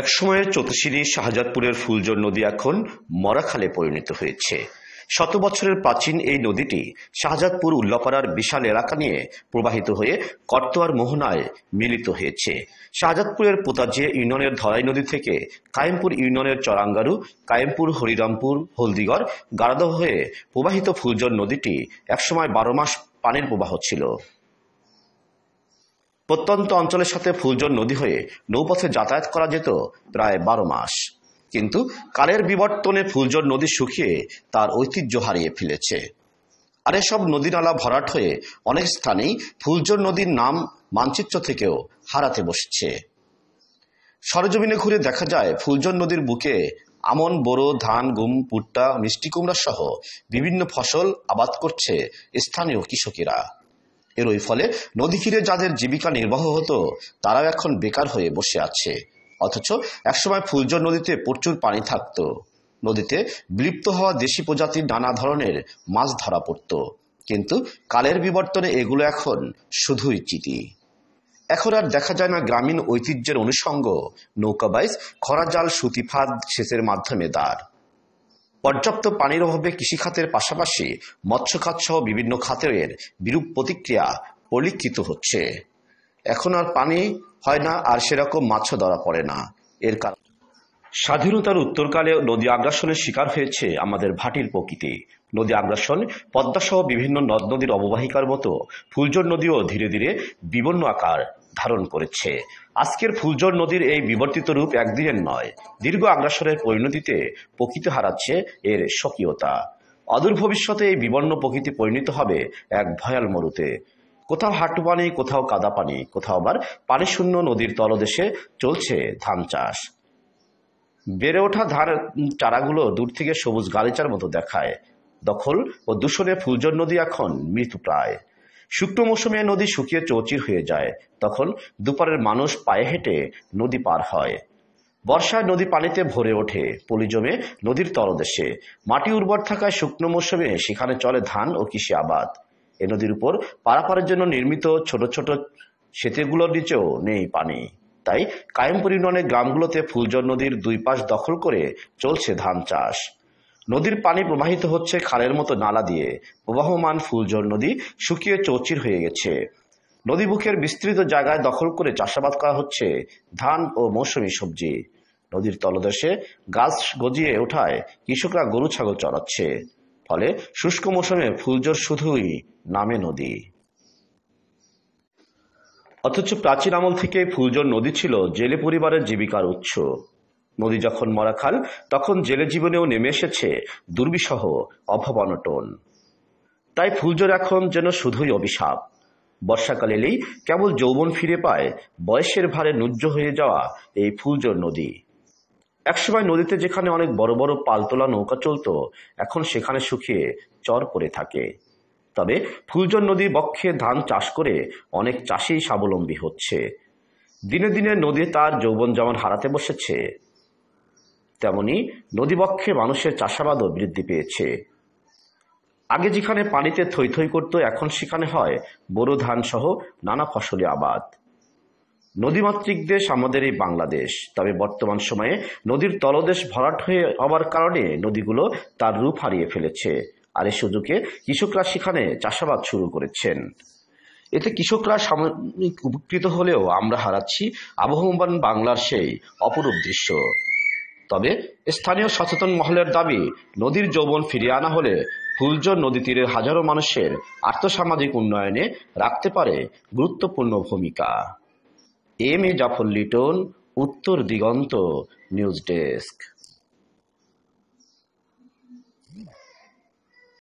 একসময়ে চতুশিরি শাহজাদপুরের ফুলজোর নদী এখন মরাখালে পরিণত হয়েছে শত বছরের প্রাচীন এই নদীটি শাহজাদপুর উল্লাপাড়ার বিশাল এলাকা নিয়ে প্রবাহিত হয়ে কর্তোয়ার মোহনায় মিলিত হয়েছে শাহজাদপুরের পোতাজিয়া ইউনিয়নের ধরাই নদী থেকে কায়েমপুর ইউনিয়নের চরাঙ্গারু কায়েমপুর হরিরামপুর হলদিগড় গারাদহ হয়ে প্রবাহিত ফুলজোর নদীটি একসময় বারো মাস পানির প্রবাহ ছিল প্রত্যন্ত অঞ্চলের সাথে ফুলজন নদী হয়ে নৌপথে যাতায়াত করা যেত প্রায় বারো মাস কিন্তু কালের বিবর্তনে ফুলজন নদী শুকিয়ে তার ঐতিহ্য হারিয়ে ফেলেছে আর এসব নদীনালা ভরাট হয়ে অনেক স্থানেই ফুলজন নদীর নাম মানচিত্র থেকেও হারাতে বসছে সরজমিনে ঘুরে দেখা যায় ফুলজন নদীর বুকে আমন বোরো ধান গম ভুট্টা মিষ্টি কুমড়া সহ বিভিন্ন ফসল আবাদ করছে স্থানীয় কৃষকেরা এর ওই ফলে নদী ফিরে যাদের জীবিকা নির্বাহ হতো তারাও এখন বেকার হয়ে বসে আছে অথচ একসময় ফুলজোর নদীতে প্রচুর পানি থাকত নদীতে বিলুপ্ত হওয়া দেশি প্রজাতির নানা ধরনের মাছ ধরা পড়ত কিন্তু কালের বিবর্তনে এগুলো এখন শুধুই চিতি এখন আর দেখা যায় না গ্রামীণ ঐতিহ্যের অনুষঙ্গ নৌকাবাইজ খরাজাল সুতিফাদ সেচের মাধ্যমে দাঁড় পর্যাপ্ত পানির অভাবে কৃষিখাতের পাশাপাশি মৎস্যখাত সহ বিভিন্ন খাতের বিরূপ প্রতিক্রিয়া পরিলক্ষিত হচ্ছে এখন আর পানি হয় না আর সেরকম মাছও ধরা পড়ে না এর কারণ স্বাধীনতার উত্তরকালে নদী আগ্রাসনের শিকার হয়েছে আমাদের ভাটির প্রকৃতি নদী আগ্রাসন পদ্মাসহ বিভিন্ন নদ নদীর অববাহিকার মতো ফুলজোর নদীও ধীরে ধীরে বিবন্ন আকার ধারণ করেছে আজকের ফুলজোর নদীর এই বিবর্তিত রূপ একদিনের নয় দীর্ঘ আগ্রাসরের পরিণতিতে প্রকৃতি হারাচ্ছে এর স্বকীয়তা অদূর ভবিষ্যতে এই বিবর্ণ প্রকৃতি পরিণত হবে এক ভয়াল মরুতে কোথাও হাঁটু পানি কোথাও কাদা পানি কোথাও আবার পানিশূন্য নদীর তলদেশে চলছে ধান চাষ বেড়ে ওঠা ধান চারাগুলো দূর থেকে সবুজ গালিচার মতো দেখায় দখল ও দূষণে ফুলজোর নদী এখন মৃত্যু প্রায় শুকনো মৌসুমে নদী শুকিয়ে চৌচির হয়ে যায় তখন দুপারের মানুষ পায়ে হেঁটে নদী পার হয় বর্ষায় নদী পানিতে ভরে ওঠে পলি জমে নদীর তলদেশে মাটি উর্বর থাকায় শুকনো মৌসুমে সেখানে চলে ধান ও কৃষি আবাদ এ নদীর উপর পারাপারের জন্য নির্মিত ছোট ছোট সেতুগুলোর নিচেও নেই পানি তাই কায়েমপুর ইউনিয়নের গ্রামগুলোতে ফুলজন নদীর দুই পাশ দখল করে চলছে ধান চাষ নদীর পানি প্রবাহিত হচ্ছে খালের মতো নালা দিয়ে প্রবাহমান ফুলজোর নদী শুকিয়ে চৌচির হয়ে গেছে বুকের বিস্তৃত জায়গায় দখল করে চাষাবাদ করা হচ্ছে ধান ও মৌসুমী সবজি নদীর তলদেশে গাছ গজিয়ে ওঠায় কৃষকরা গরু ছাগল চড়াচ্ছে ফলে শুষ্ক মৌসুমে ফুলজোর শুধুই নামে নদী অথচ প্রাচীন আমল থেকে ফুলজোর নদী ছিল জেলে পরিবারের জীবিকার উৎস নদী যখন মরা খাল তখন জেলে জীবনেও নেমে এসেছে দুর্বিষহ অভাব অনটন তাই ফুলজোর এখন যেন শুধুই অভিশাপ বর্ষাকাল এলেই কেবল যৌবন ফিরে পায় বয়সের ভারে নুজ্জ হয়ে যাওয়া এই ফুলজোর নদী একসময় নদীতে যেখানে অনেক বড় বড় পালতোলা নৌকা চলত এখন সেখানে শুকিয়ে চর পড়ে থাকে তবে ফুলজোর নদী বক্ষে ধান চাষ করে অনেক চাষেই স্বাবলম্বী হচ্ছে দিনে দিনে নদী তার যৌবন যেমন হারাতে বসেছে তেমনি নদীবক্ষে মানুষের চাষাবাদও বৃদ্ধি পেয়েছে আগে যেখানে পানিতে থই থই করত এখন সেখানে হয় বোরো ধান সহ নানা ফসলি আবাদ নদীমাতৃক দেশ আমাদের এই বাংলাদেশ তবে বর্তমান সময়ে নদীর তলদেশ ভরাট হয়ে হওয়ার কারণে নদীগুলো তার রূপ হারিয়ে ফেলেছে আর এই সুযোগে কৃষকরা সেখানে চাষাবাদ শুরু করেছেন এতে কৃষকরা সাময়িক উপকৃত হলেও আমরা হারাচ্ছি আবহমান বাংলার সেই অপরূপ দৃশ্য তবে স্থানীয় সচেতন মহলের দাবি নদীর যৌবন ফিরিয়ে আনা হলে ফুলজ নদী তীরের হাজারো মানুষের আর্থসামাজিক উন্নয়নে রাখতে পারে গুরুত্বপূর্ণ ভূমিকা এম এ জাফর লিটন উত্তর দিগন্ত নিউজ ডেস্ক